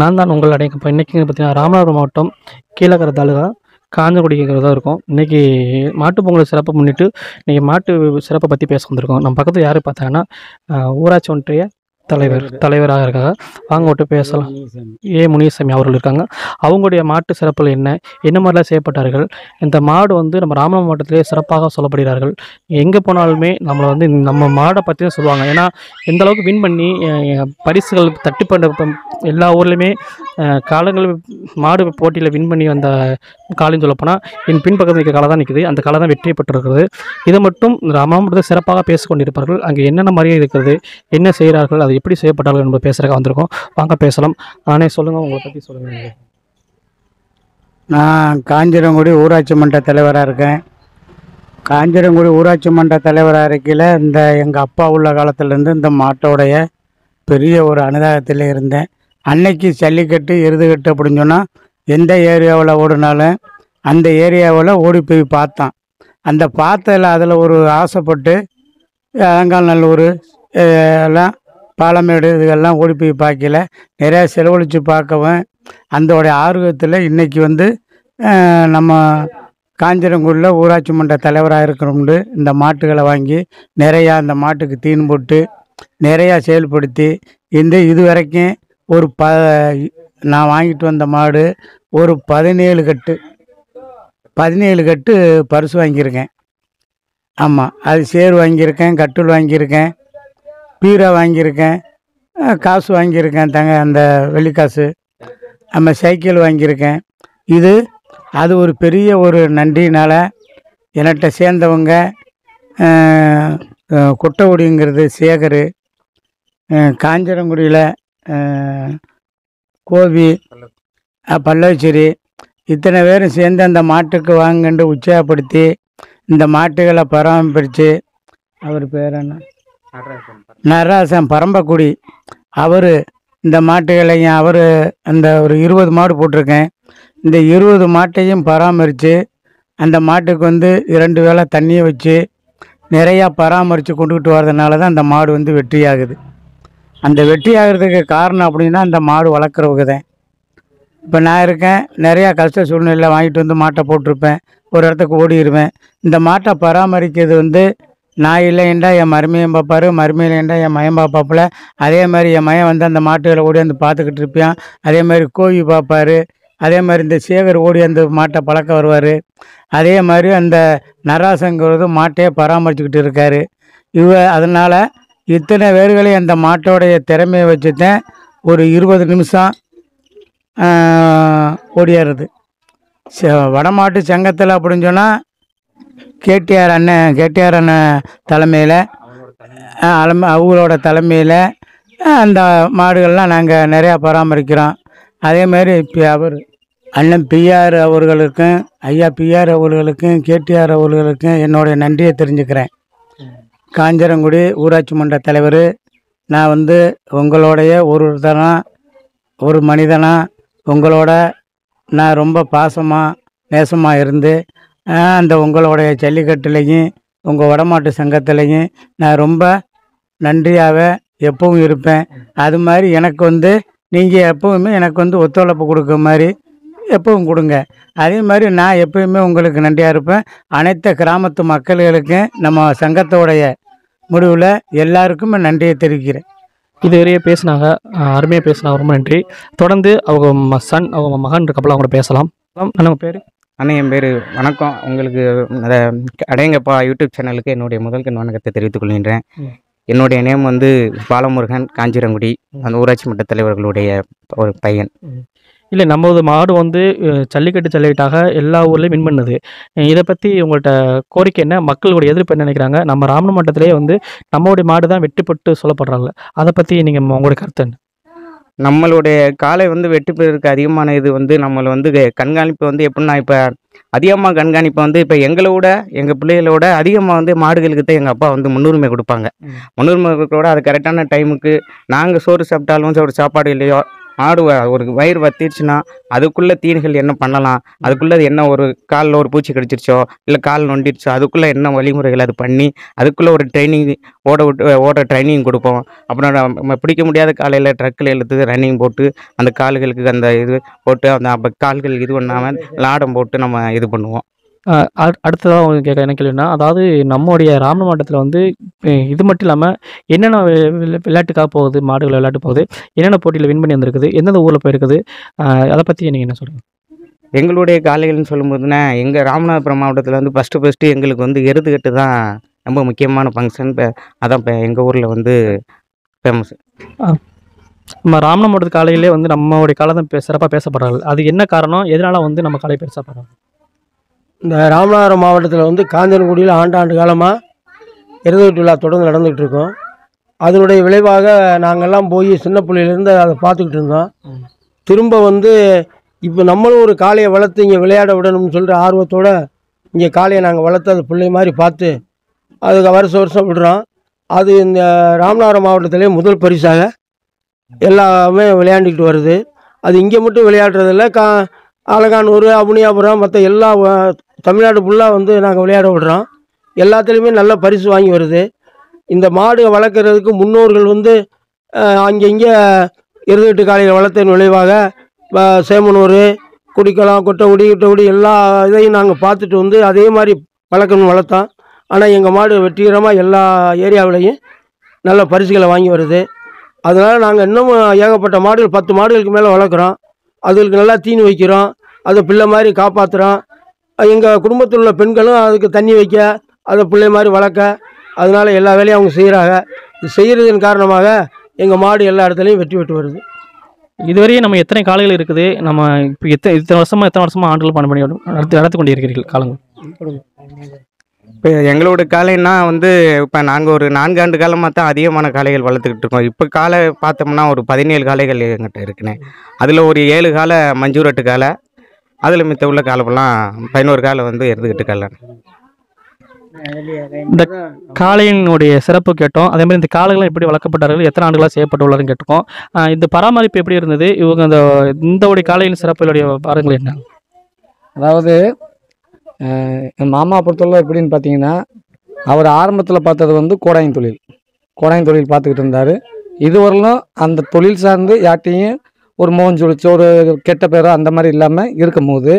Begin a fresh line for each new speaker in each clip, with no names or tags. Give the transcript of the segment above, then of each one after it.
நான் தான் உங்கள் அடையும் இப்போ இன்றைக்கி பார்த்தீங்கன்னா ராமநாதபுரம் மாவட்டம் கீழகர தாலுகா காஞ்சங்குடிங்கிறதா இருக்கும் இன்றைக்கி மாட்டு பொங்கல் சிறப்பை முன்னிட்டு இன்றைக்கி மாட்டு சிறப்பை பற்றி பேச வந்திருக்கோம் நம்ம பக்கத்தில் யார் பார்த்தாங்கன்னா ஊராட்சி ஒன்றிய தலைவர் தலைவராக இருக்காங்க வாங்க விட்டு பேசலாம் ஏ முனியசாமி அவர்கள் இருக்காங்க அவங்களுடைய மாட்டு சிறப்பில் என்ன என்ன மாதிரிலாம் செய்யப்பட்டார்கள் இந்த மாடு வந்து நம்ம ராமநாதபுரம் மாவட்டத்திலேயே சிறப்பாக சொல்லப்படுகிறார்கள் எங்கே போனாலுமே நம்மளை வந்து நம்ம மாடை பற்றி தான் சொல்லுவாங்க ஏன்னா எந்த அளவுக்கு வின் பண்ணி பரிசுகள் தட்டி பண்ண எல்லா ஊர்லேயுமே காலங்கள் மாடு போட்டியில் வின் பண்ணி வந்த காலின்னு சொல்லப்போனால் என் பின்பக்கத்தில் இருக்க காலை தான் நிற்குது அந்த காலை தான் வெற்றி பெற்றிருக்கிறது இதை மட்டும் ராமநாதபுரத்தை சிறப்பாக பேசிக்கொண்டிருப்பார்கள் அங்கே என்னென்ன மாதிரியே இருக்கிறது என்ன செய்கிறார்கள் அது அது எப்படி செய்யப்பட்டாலும் நம்ம பேசுகிறக்க வந்திருக்கோம் வாங்க பேசலாம் நானே சொல்லுங்கள் உங்களை பற்றி சொல்லுங்கள் நான் காஞ்சிரங்குடி ஊராட்சி மன்ற தலைவராக இருக்கேன்
காஞ்சிரங்குடி ஊராட்சி மன்ற தலைவராக இருக்கையில் இந்த எங்கள் அப்பா உள்ள காலத்துலேருந்து இந்த மாட்டோடைய பெரிய ஒரு அனுதாகத்தில் இருந்தேன் அன்னைக்கு ஜல்லிக்கட்டு எருதுகட்டு அப்படின்னு சொன்னால் எந்த ஏரியாவில் ஓடினாலும் அந்த ஏரியாவில் ஓடி போய் பார்த்தான் அந்த பார்த்ததில் அதில் ஒரு ஆசைப்பட்டு அலங்காநல்லூர் எல்லாம் பாலமேடு இதுகள்லாம் ஓடி போய் பார்க்கல நிறையா செலவழித்து பார்க்கவும் அந்தோடைய ஆர்வத்தில் இன்றைக்கி வந்து நம்ம காஞ்சிரங்குடியில் ஊராட்சி மன்ற தலைவராக இருக்கிறோம்னு இந்த மாட்டுகளை வாங்கி நிறையா அந்த மாட்டுக்கு தீன் போட்டு நிறையா செயல்படுத்தி இந்த இது வரைக்கும் ஒரு ப நான் வாங்கிட்டு வந்த மாடு ஒரு பதினேழு கட்டு பதினேழு கட்டு பரிசு வாங்கியிருக்கேன் ஆமாம் அது சேர் வாங்கியிருக்கேன் கட்டுள் வாங்கியிருக்கேன் பீரை வாங்கியிருக்கேன் காசு வாங்கியிருக்கேன் தங்க அந்த வெள்ளிக்காசு நம்ம சைக்கிள் வாங்கியிருக்கேன் இது அது ஒரு பெரிய ஒரு நன்றினால் என்கிட்ட சேர்ந்தவங்க குட்டவுடிங்கிறது சேகர் காஞ்சரங்குடியில் கோபி பல்லவச்சேரி இத்தனை பேரும் சேர்ந்து அந்த மாட்டுக்கு வாங்கிட்டு உற்சாகப்படுத்தி இந்த மாட்டுகளை பராமரித்து அவர் பேர் என்ன நராசன் பரம்பக்குடி அவர் இந்த மாட்டுகளையும் அவர் அந்த ஒரு இருபது மாடு போட்டிருக்கேன் இந்த இருபது மாட்டையும் பராமரித்து அந்த மாட்டுக்கு வந்து இரண்டு வேளை தண்ணியை வச்சு நிறையா பராமரித்து கொண்டுக்கிட்டு வரதுனால தான் அந்த மாடு வந்து வெற்றியாகுது அந்த வெற்றி ஆகிறதுக்கு காரணம் அப்படின்னா அந்த மாடு வளர்க்குறவங்க தான் இப்போ நான் இருக்கேன் நிறையா கஷ்ட சூழ்நிலை வாங்கிட்டு வந்து மாட்டை போட்டிருப்பேன் ஒரு இடத்துக்கு ஓடிடுவேன் இந்த மாட்டை பராமரிக்கிறது வந்து நான் இல்லைன்டா என் மருமையும் பார்ப்பாரு மருமையிலேண்டா என் மயம் பார்ப்பாப்புல அதே மாதிரி என் மயம் வந்து அந்த மாட்டுகளை ஓடி வந்து பார்த்துக்கிட்டு இருப்பான் அதே மாதிரி கோவி பார்ப்பாரு அதே மாதிரி இந்த சேகர் ஓடி அந்த மாட்டை பழக்க வருவார் அதே மாதிரி அந்த நராசங்கிறது மாட்டையே பராமரிச்சுக்கிட்டு இருக்கார் இவ அதனால் இத்தனை பேர்களையும் அந்த மாட்டோடைய திறமையை வச்சு தான் ஒரு இருபது நிமிஷம் ஓடியாருது வடமாட்டு சங்கத்தில் அப்படின்னு சொன்னால் கேடிஆர் அண்ணன் கேடிஆர் அண்ணன் தலைமையில் அலம் அவங்களோட தலைமையில் அந்த மாடுகள்லாம் நாங்கள் நிறையா பராமரிக்கிறோம் அதேமாதிரி இப்போ அவர் அண்ணன் பிஆர் அவர்களுக்கும் ஐயா பிஆர் அவர்களுக்கும் கேடிஆர் அவர்களுக்கும் என்னுடைய நன்றியை தெரிஞ்சுக்கிறேன் காஞ்சரங்குடி ஊராட்சி மன்ற தலைவர் நான் வந்து உங்களோடைய ஒரு ஒருத்தனாக ஒரு மனிதனாக உங்களோட நான் ரொம்ப பாசமாக நேசமாக இருந்து அந்த உங்களுடைய ஜல்லிக்கட்டுலையும் உங்கள் வடமாட்டு சங்கத்துலையும் நான் ரொம்ப நன்றியாக எப்பவும் இருப்பேன் அது மாதிரி எனக்கு வந்து நீங்கள் எப்போவுமே எனக்கு வந்து ஒத்துழைப்பு கொடுக்க மாதிரி எப்பவும் கொடுங்க அதே மாதிரி நான் எப்பயுமே உங்களுக்கு நன்றியாக இருப்பேன் அனைத்து கிராமத்து மக்கள்களுக்கும் நம்ம சங்கத்தோடைய முடிவில் எல்லாருக்குமே நன்றியை தெரிவிக்கிறேன்
இது வரைய பேசினாங்க அருமையாக பேசினாங்க ரொம்ப நன்றி தொடர்ந்து அவங்க சன் அவங்க மகன் இருக்கப்பல அவங்க பேசலாம் நம்ம பேர் அண்ணன் என் பேர் வணக்கம்
உங்களுக்கு அடையங்கப்பா யூடியூப் சேனலுக்கு என்னுடைய முதல் கண் வணக்கத்தை தெரிவித்துக் கொள்கின்றேன் என்னுடைய நேம் வந்து பாலமுருகன்
காஞ்சிரங்குடி அந்த ஊராட்சி
மன்ற தலைவர்களுடைய ஒரு பையன்
இல்லை நமது மாடு வந்து ஜல்லிக்கட்டு ஜல்லிக்கட்டாக எல்லா ஊர்லேயும் வின் பண்ணுது இதை பற்றி உங்கள்கிட்ட கோரிக்கை என்ன மக்களுடைய எதிர்ப்பு என்ன நினைக்கிறாங்க நம்ம ராமன் மட்டத்திலே வந்து நம்மளுடைய மாடு தான் வெற்றி பெற்று சொல்லப்படுறாங்க அதை பற்றி நீங்கள் உங்களுடைய கருத்து என்ன
நம்மளுடைய காலை வந்து வெட்டு பெறுவதற்கு அதிகமான இது வந்து நம்மளை வந்து கண்காணிப்பு வந்து எப்படின்னா இப்போ அதிகமாக கண்காணிப்பு வந்து இப்போ எங்களோட எங்கள் பிள்ளைகளோட அதிகமாக வந்து மாடுகளுக்கு தான் எங்கள் அப்பா வந்து முன்னுரிமை கொடுப்பாங்க முன்னுரிமை கொடுக்கறோட அது கரெக்டான டைமுக்கு நாங்கள் சோறு சாப்பிட்டாலும் சோறு சாப்பாடு இல்லையோ ஆடு ஒரு வயிறு வத்திடுச்சுன்னா அதுக்குள்ளே தீன்கள் என்ன பண்ணலாம் அதுக்குள்ளே என்ன ஒரு காலில் ஒரு பூச்சி கடிச்சிருச்சோ இல்லை கால் நொண்டிடுச்சோ அதுக்குள்ளே என்ன வழிமுறைகள் அது பண்ணி அதுக்குள்ளே ஒரு ட்ரைனிங் ஓட விட்டு ஓட ட்ரைனிங் கொடுப்போம் அப்புறம் நம்ம பிடிக்க முடியாத காலையில் ட்ரக்கில் இழுத்து ரன்னிங் போட்டு அந்த கால்களுக்கு அந்த இது போட்டு அந்த அப்போ கால்கள் இது பண்ணாமல் லாடம் போட்டு நம்ம இது பண்ணுவோம்
அடுத்ததாக உங்களுக்கு கேட்க என்ன கேள்வினா அதாவது நம்முடைய ராமன் மாவட்டத்தில் வந்து இது மட்டும் இல்லாமல் என்னென்ன விளையாட்டுக்காக போகுது மாடுகள் விளையாட்டு போகுது என்னென்ன போட்டியில் வின் பண்ணி வந்திருக்குது எந்தெந்த ஊரில் போயிருக்குது அதை பற்றி நீங்கள் என்ன சொல்லுங்கள்
எங்களுடைய காலைகள்னு சொல்லும்போதுனா எங்கள் ராமநாதபுரம் மாவட்டத்தில் வந்து ஃபஸ்ட்டு ஃபஸ்ட்டு எங்களுக்கு வந்து எருதுகட்டு தான் ரொம்ப முக்கியமான ஃபங்க்ஷன் இப்போ அதான் இப்போ எங்கள் ஊரில் வந்து ஃபேமஸ்
நம்ம ராமநாதபுரத்து காலையிலே வந்து நம்மளுடைய காலை தான் சிறப்பாக பேசப்படுறாங்க அது என்ன காரணம் எதனால் வந்து நம்ம காலை பெருசாக
இந்த ராமநாதபுரம் மாவட்டத்தில் வந்து காஞ்சன்குடியில் ஆண்டாண்டு காலமாக இறந்து விழா தொடர்ந்து நடந்துகிட்டு இருக்கோம் அதனுடைய விளைவாக நாங்கள்லாம் போய் சின்ன பிள்ளையிலேருந்து அதை பார்த்துக்கிட்டு இருந்தோம் திரும்ப வந்து இப்போ நம்மளும் ஒரு காளையை வளர்த்து இங்கே விளையாட விடணும்னு சொல்கிற ஆர்வத்தோடு இங்கே காளையை நாங்கள் வளர்த்து அது பிள்ளை மாதிரி பார்த்து அதுக்கு வருஷம் வருஷம் விடுறோம் அது இந்த ராமநாதபுரம் மாவட்டத்திலே முதல் பரிசாக எல்லாமே விளையாண்டுக்கிட்டு வருது அது இங்கே மட்டும் விளையாடுறதில்ல கா அலகானூர் அவுனியாபுரம் மற்ற எல்லா தமிழ்நாடு ஃபுல்லாக வந்து நாங்கள் விளையாட விடுறோம் எல்லாத்துலேயுமே நல்ல பரிசு வாங்கி வருது இந்த மாடு வளர்க்குறதுக்கு முன்னோர்கள் வந்து அங்கங்கே இருந்துகிட்டு காலையில் வளர்த்தன் விளைவாக சேமனூர் குடிக்கலாம் கொட்டகுடி குட்டகுடி எல்லா இதையும் நாங்கள் பார்த்துட்டு வந்து அதே மாதிரி வளர்க்கணும் வளர்த்தோம் ஆனால் எங்கள் மாடு வெற்றிகரமாக எல்லா ஏரியாவிலையும் நல்ல பரிசுகளை வாங்கி வருது அதனால் நாங்கள் இன்னமும் ஏகப்பட்ட மாடுகள் பத்து மாடுகளுக்கு மேலே வளர்க்குறோம் அதுகளுக்கு நல்லா தீனி வைக்கிறோம் அதை பிள்ளை மாதிரி காப்பாற்றுறோம் எங்கள் குடும்பத்தில் உள்ள பெண்களும் அதுக்கு தண்ணி வைக்க அதை பிள்ளை மாதிரி வளர்க்க அதனால் எல்லா வேலையும் அவங்க செய்கிறாங்க இது செய்கிறதன் காரணமாக எங்கள் மாடு எல்லா இடத்துலையும் வெற்றி பெற்று வருது
இதுவரையும் நம்ம எத்தனை காலங்கள் இருக்குது நம்ம இப்போ எத்தனை இத்தனை வருஷமாக எத்தனை வருஷமாக ஆண்டுகள் பண்ண பண்ணி நடத்தி நடத்தி காலங்கள்
இப்போ எங்களோட காளைன்னா வந்து இப்போ நாங்கள் ஒரு நான்காண்டு காலமாக தான் அதிகமான காளைகள் வளர்த்துக்கிட்டு இருக்கோம் இப்போ காலை பார்த்தோம்னா ஒரு பதினேழு காளைகள் எங்கிட்ட இருக்குண்ணே அதில் ஒரு ஏழு காலை மஞ்சூரட்டு காலை அதில் மித்த உள்ள காலமெல்லாம் பதினோரு காலை வந்து எடுத்துக்கிட்டு காலை
இந்த
காளையினுடைய சிறப்பு கேட்டோம் அதே மாதிரி இந்த காளைகள்லாம் எப்படி வளர்க்கப்பட்டார்கள் எத்தனை ஆண்டுகளாக செய்யப்பட்டுள்ளாருன்னு கேட்டுக்கோம் இந்த பராமரிப்பு எப்படி இருந்தது இவங்க அந்த இந்த உடைய காளையின் சிறப்புகளுடைய பாருங்கள் என்ன
அதாவது என் மாமா பொறுத்தவரை எப்படின்னு பார்த்தீங்கன்னா அவர் ஆரம்பத்தில் பார்த்தது வந்து கோடாயின் தொழில் கோடாயின் தொழில் பார்த்துக்கிட்டு இருந்தார் இதுவரையிலும் அந்த தொழில் சார்ந்து யார்ட்டையும் ஒரு மோகன் சுழிச்சு ஒரு கெட்ட பேரோ அந்த மாதிரி இல்லாமல் இருக்கும் போது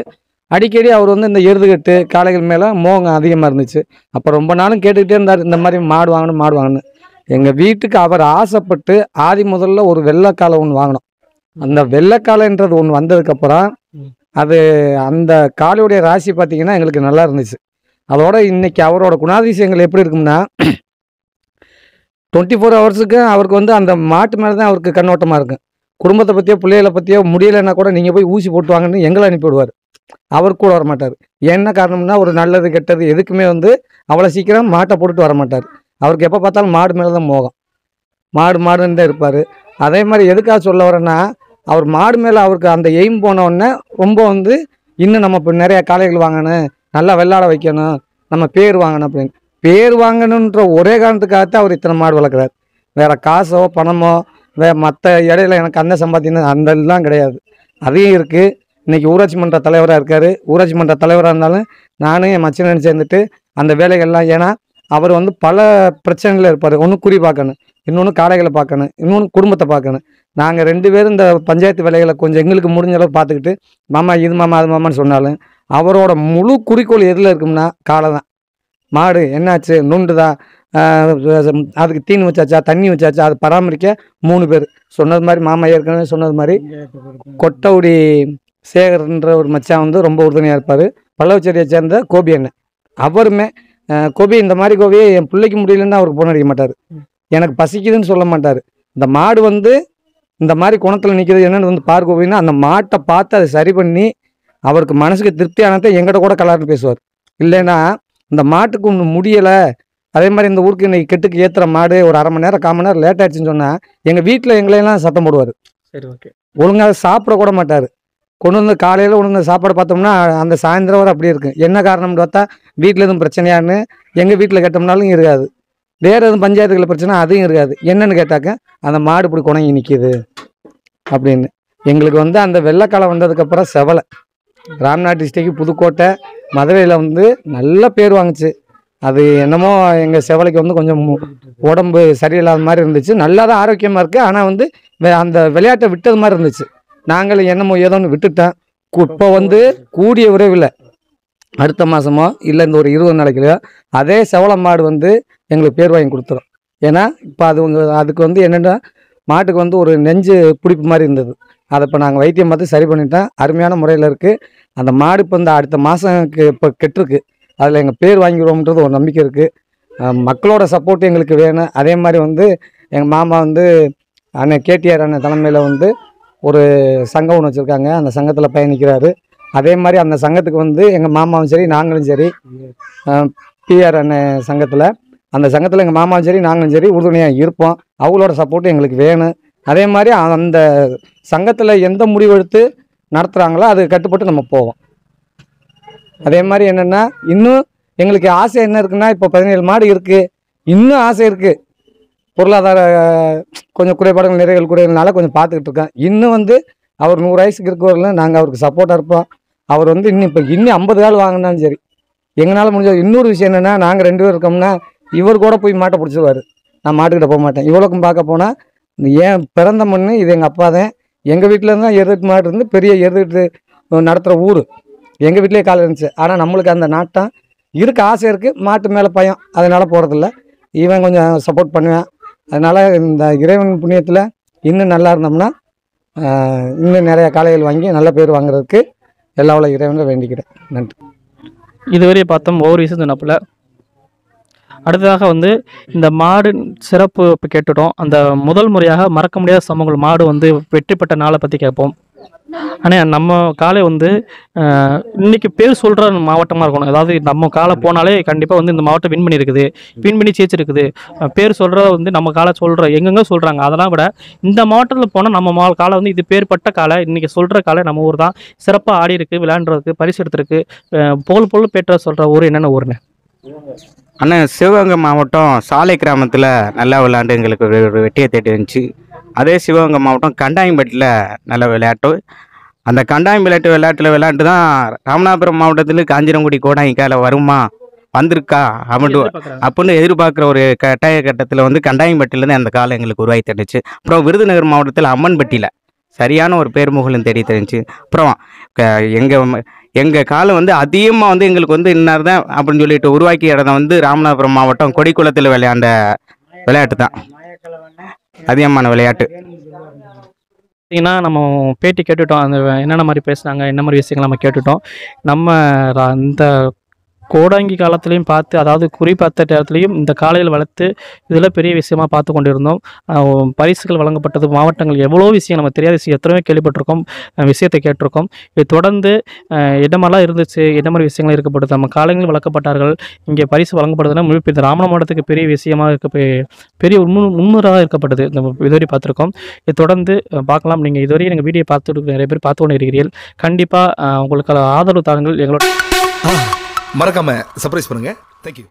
அடிக்கடி அவர் வந்து இந்த எருதுகட்டு காளைகள் மேலே மோகம் அதிகமாக இருந்துச்சு அப்போ ரொம்ப நாளும் கேட்டுக்கிட்டே இருந்தார் இந்த மாதிரி மாடு வாங்கணும் மாடு வாங்கணும் எங்கள் வீட்டுக்கு அவர் ஆசைப்பட்டு ஆதி முதல்ல ஒரு வெள்ளைக்காலை ஒன்று வாங்கினோம் அந்த வெள்ளைக்காலைன்றது ஒன்று வந்ததுக்கப்புறம் அது அந்த காலையுடைய ராசி பார்த்திங்கன்னா எங்களுக்கு நல்லா இருந்துச்சு அதோட இன்றைக்கி அவரோட குணாதிசயங்கள் எப்படி இருக்கும்னா டுவெண்ட்டி ஃபோர் ஹவர்ஸுக்கு அவருக்கு வந்து அந்த மாட்டு மேலே தான் அவருக்கு கண்ணோட்டமாக இருக்கும் குடும்பத்தை பற்றியோ பிள்ளைகளை பற்றியோ முடியலைன்னா கூட நீங்கள் போய் ஊசி போட்டு வாங்கன்னு எங்களை அனுப்பிவிடுவார் அவர் கூட வர மாட்டார் என்ன காரணம்னா ஒரு நல்லது கெட்டது எதுக்குமே வந்து அவ்வளோ சீக்கிரம் மாட்டை போட்டுட்டு வரமாட்டார் அவருக்கு எப்போ பார்த்தாலும் மாடு மேலே தான் மோகம் மாடு மாடுன்னு தான் இருப்பார் அதே மாதிரி எதுக்காக சொல்ல வரேன்னா அவர் மாடு மேலே அவருக்கு அந்த எய்ம் போனவுடனே ரொம்ப வந்து இன்னும் நம்ம இப்போ நிறையா காளைகள் வாங்கணும் நல்லா வெள்ளாட வைக்கணும் நம்ம பேர் வாங்கணும் அப்படின்னு பேர் வாங்கணுன்ற ஒரே காரணத்துக்காகத்தான் அவர் இத்தனை மாடு வளர்க்குறாரு வேறு காசோ பணமோ வே மற்ற இடையில எனக்கு அந்த சம்பாத்தின்னு அந்த இதெல்லாம் கிடையாது அதையும் இருக்குது இன்றைக்கி ஊராட்சி மன்ற தலைவராக இருக்கார் ஊராட்சி மன்ற தலைவராக இருந்தாலும் நானும் என் மச்சினு சேர்ந்துட்டு அந்த வேலைகள்லாம் ஏன்னா அவர் வந்து பல பிரச்சனைகள் இருப்பார் ஒன்று குறி பார்க்கணும் இன்னொன்று காளைகளை பார்க்கணும் இன்னொன்று குடும்பத்தை பார்க்கணும் நாங்கள் ரெண்டு பேரும் இந்த பஞ்சாயத்து வேலைகளை கொஞ்சம் எங்களுக்கு முடிஞ்ச அளவு பார்த்துக்கிட்டு மாமா இது மாமா அது மாமான்னு சொன்னாலும் அவரோட முழு குறிக்கோள் எதில் இருக்கும்னா காலை தான் மாடு என்னாச்சு நுண்டுதா அதுக்கு தீனி வச்சாச்சா தண்ணி வச்சாச்சா அதை பராமரிக்க மூணு பேர் சொன்னது மாதிரி மாமா ஏற்கனவே சொன்னது மாதிரி கொட்டவுடி சேகர்ன்ற ஒரு மச்சான் வந்து ரொம்ப உறுதுணையாக இருப்பார் பல்லவச்சேரியை சேர்ந்த கோபி அண்ணன் அவருமே கோபி இந்த மாதிரி கோபியை என் பிள்ளைக்கு முடியலன்னு அவருக்கு போன அடிக்க மாட்டார் எனக்கு பசிக்குதுன்னு சொல்ல மாட்டார் இந்த மாடு வந்து இந்த மாதிரி குணத்தில் நிற்கிறது என்னென்னு வந்து பார்க்க போயின்னா அந்த மாட்டை பார்த்து அதை சரி பண்ணி அவருக்கு மனசுக்கு திருப்தியானதை எங்கிட்ட கூட கலாட்டு பேசுவார் இல்லைன்னா இந்த மாட்டுக்கு ஒன்று முடியலை அதே மாதிரி இந்த ஊருக்கு இன்னைக்கு கெட்டுக்கு ஏற்றுற மாடு ஒரு அரை மணி நேரம் கால் மணி நேரம் லேட் ஆயிடுச்சுன்னு சொன்னால் எங்கள் வீட்டில் எங்களையெல்லாம் சத்தம் போடுவார் சரி ஓகே ஒழுங்காக சாப்பிட கூட மாட்டார் கொண்டு வந்து காலையில் ஒழுங்காக சாப்பாடு பார்த்தோம்னா அந்த சாயந்தரம் வரை அப்படி இருக்கும் என்ன காரணம்னு பார்த்தா வீட்டில் எதுவும் பிரச்சனையான்னு எங்கள் வீட்டில் கெட்டோம்னாலும் இருக்காது வேறு எதுவும் பஞ்சாயத்துக்களை பிரச்சனை அதையும் இருக்காது என்னென்னு கேட்டாக்கா அந்த மாடு இப்படி குணங்கி நிற்கிது அப்படின்னு எங்களுக்கு வந்து அந்த வெள்ளக்காலம் வந்ததுக்கப்புறம் செவலை ராம்நாட் டிஸ்ட்ரிக்கு புதுக்கோட்டை மதுரையில் வந்து நல்ல பேர் வாங்குச்சு அது என்னமோ எங்கள் செவலைக்கு வந்து கொஞ்சம் உடம்பு சரியில்லாத மாதிரி இருந்துச்சு நல்லா தான் ஆரோக்கியமாக இருக்குது ஆனால் வந்து அந்த விளையாட்டை விட்டது மாதிரி இருந்துச்சு நாங்கள் என்னமோ ஏதோ ஒன்று விட்டுட்டேன் இப்போ வந்து கூடிய விரைவில் அடுத்த மாதமோ இல்லை இந்த ஒரு இருபது நாளைக்குலையோ அதே செவளை மாடு வந்து எங்களுக்கு பேர் வாங்கி கொடுத்துரும் ஏன்னா இப்போ அது உங்கள் அதுக்கு வந்து என்னென்னா மாட்டுக்கு வந்து ஒரு நெஞ்சு பிடிப்பு மாதிரி இருந்தது அதை இப்போ நாங்கள் வைத்தியம் பார்த்து சரி பண்ணிட்டோம் அருமையான முறையில் இருக்குது அந்த மாடு இப்போ இந்த அடுத்த மாதம் இப்போ கெட்டிருக்கு அதில் எங்கள் பேர் வாங்கிடுவோம்ன்றது ஒரு நம்பிக்கை இருக்குது மக்களோட சப்போர்ட் எங்களுக்கு வேணும் அதே மாதிரி வந்து எங்கள் மாமா வந்து அண்ணன் கேடிஆர் அண்ணன் தலைமையில் வந்து ஒரு சங்கம் ஒன்று வச்சுருக்காங்க அந்த சங்கத்தில் பயணிக்கிறாரு அதே மாதிரி அந்த சங்கத்துக்கு வந்து எங்கள் மாமாவும் சரி நாங்களும் சரி பிஆர் அண்ணன் சங்கத்தில் அந்த சங்கத்தில் எங்கள் மாமாவும் சரி நாங்களும் சரி உறுதுணையாக இருப்போம் அவங்களோட சப்போர்ட்டு எங்களுக்கு வேணும் அதே மாதிரி அந்த சங்கத்தில் எந்த முடிவெடுத்து நடத்துகிறாங்களோ அது கட்டுப்பட்டு நம்ம போவோம் அதே மாதிரி என்னென்னா இன்னும் எங்களுக்கு ஆசை என்ன இருக்குன்னா இப்போ பதினேழு மாடு இருக்குது இன்னும் ஆசை இருக்குது பொருளாதார கொஞ்சம் குறைபாடுகள் நிறைகள் குறைகள்னால கொஞ்சம் பார்த்துக்கிட்டு இருக்கோம் இன்னும் வந்து அவர் நூறு வயசுக்கு இருக்கிறவர்கள் நாங்கள் அவருக்கு சப்போர்ட்டாக இருப்போம் அவர் வந்து இன்னும் இப்போ இன்னும் ஐம்பது கால் வாங்கினாலும் சரி எங்களால் முடிஞ்ச இன்னொரு விஷயம் என்னென்னா நாங்கள் ரெண்டு பேர் இருக்கோம்னா இவர் கூட போய் மாட்டை பிடிச்சிருவார் நான் மாட்டுக்கிட்ட போக மாட்டேன் இவ்வளோக்கும் பார்க்க போனால் ஏன் பிறந்த மண் இது எங்கள் அப்பா தான் எங்கள் வீட்டில் தான் எருதுக்கு மாட்டு இருந்து பெரிய எருதுட்டு நடத்துகிற ஊர் எங்கள் வீட்டிலேயே காலை இருந்துச்சு ஆனால் நம்மளுக்கு அந்த நாட்டம் இருக்க ஆசை இருக்குது மாட்டு மேலே பயம் அதனால் போகிறதில்ல இவன் கொஞ்சம் சப்போர்ட் பண்ணுவேன் அதனால் இந்த இறைவன் புண்ணியத்தில் இன்னும் நல்லா இருந்தோம்னா இன்னும் நிறையா காளைகள் வாங்கி நல்ல பேர் வாங்குறதுக்கு
எல்லா உள்ள இறைவனும் வேண்டிக்கிறேன் நன்றி இதுவரை பார்த்தோம் ஒவ்வொரு விஷயம் அடுத்ததாக வந்து இந்த மாடு சிறப்பு இப்போ கேட்டுட்டோம் அந்த முதல் முறையாக மறக்க முடியாத சமூகங்கள் மாடு வந்து வெற்றி பெற்ற நாளை பற்றி கேட்போம் ஆனால் நம்ம காலை வந்து இன்னைக்கு பேர் சொல்கிற மாவட்டமாக இருக்கணும் அதாவது நம்ம காலை போனாலே கண்டிப்பாக வந்து இந்த மாவட்டம் வின் பண்ணியிருக்குது வின் பண்ணி ஜெயிச்சிருக்குது பேர் சொல்கிறத வந்து நம்ம காலை சொல்கிற எங்கெங்கே சொல்கிறாங்க அதெல்லாம் விட இந்த மாவட்டத்தில் போனால் நம்ம மா காலை வந்து இது பேர்பட்ட காலை இன்றைக்கி சொல்கிற காலை நம்ம ஊர் தான் சிறப்பாக ஆடி இருக்குது விளையாண்டுறதுக்கு பரிசு எடுத்துருக்கு புகழ் புகழ் பெற்ற சொல்கிற ஊர் என்னென்ன ஊர்னு
அண்ணன் சிவகங்கை மாவட்டம் சாலை கிராமத்தில் நல்லா விளையாண்டு எங்களுக்கு ஒரு வெட்டியை தேடி இருந்துச்சு அதே சிவகங்கை மாவட்டம் கண்டாயம்பட்டியில் நல்ல விளையாட்டு அந்த கண்டாயம் விளையாட்டு விளையாட்டில் விளையாட்டு தான் ராமநாதபுரம் மாவட்டத்தில் காஞ்சிரங்குடி கால வருமா வந்திருக்கா அப்படின்னு அப்படின்னு எதிர்பார்க்குற ஒரு கட்டாய கட்டத்தில் வந்து கண்டாயம்பட்டியிலேருந்து அந்த காலம் எங்களுக்கு உருவாகி தெரிஞ்சிச்சு அப்புறம் விருதுநகர் மாவட்டத்தில் அம்மன்பட்டியில் சரியான ஒரு பேர் முகலும் தேடி தெரிஞ்சு அப்புறம் எங்கள் எங்கள் காலம் வந்து அதிகமாக வந்து எங்களுக்கு வந்து இன்னார் தான் அப்படின்னு சொல்லிட்டு உருவாக்கிய இடம் வந்து ராமநாதபுரம் மாவட்டம் கொடிக்குளத்தில் விளையாண்ட விளையாட்டு தான் அதிகமான விளையாட்டு
பார்த்தீங்கன்னா நம்ம பேட்டி கேட்டுவிட்டோம் அந்த என்னென்ன மாதிரி பேசுனாங்க என்ன மாதிரி விஷயங்கள் நம்ம கேட்டுவிட்டோம் நம்ம அந்த கோடாங்கி காலத்துலேயும் பார்த்து அதாவது குறி பார்த்த இந்த காலையில் வளர்த்து இதில் பெரிய விஷயமாக பார்த்து கொண்டிருந்தோம் பரிசுகள் வழங்கப்பட்டது மாவட்டங்கள் எவ்வளோ விஷயம் நம்ம தெரியாத விஷயம் எத்தனையோ கேள்விப்பட்டிருக்கோம் விஷயத்தை கேட்டிருக்கோம் இது தொடர்ந்து இடமெல்லாம் இருந்துச்சு என்ன மாதிரி விஷயங்கள் இருக்கப்படுது நம்ம காலங்களில் வளர்க்கப்பட்டார்கள் இங்கே பரிசு வழங்கப்படுதுன்னா முழு இந்த ராமண மாவட்டத்துக்கு பெரிய விஷயமாக இருக்க பெரிய முன்முறாக இருக்கப்பட்டது இந்த இதுவரை பார்த்துருக்கோம் இது தொடர்ந்து பார்க்கலாம் நீங்கள் இதுவரை எங்கள் வீடியோ பார்த்துட்டு நிறைய பேர் பார்த்து கொண்டு இருக்கிறீர்கள் கண்டிப்பாக உங்களுக்கு ஆதரவு தாருங்கள் எங்களோட மறக்காமல் சர்ப்ரைஸ் பண்ணுங்கள்
தேங்க்யூ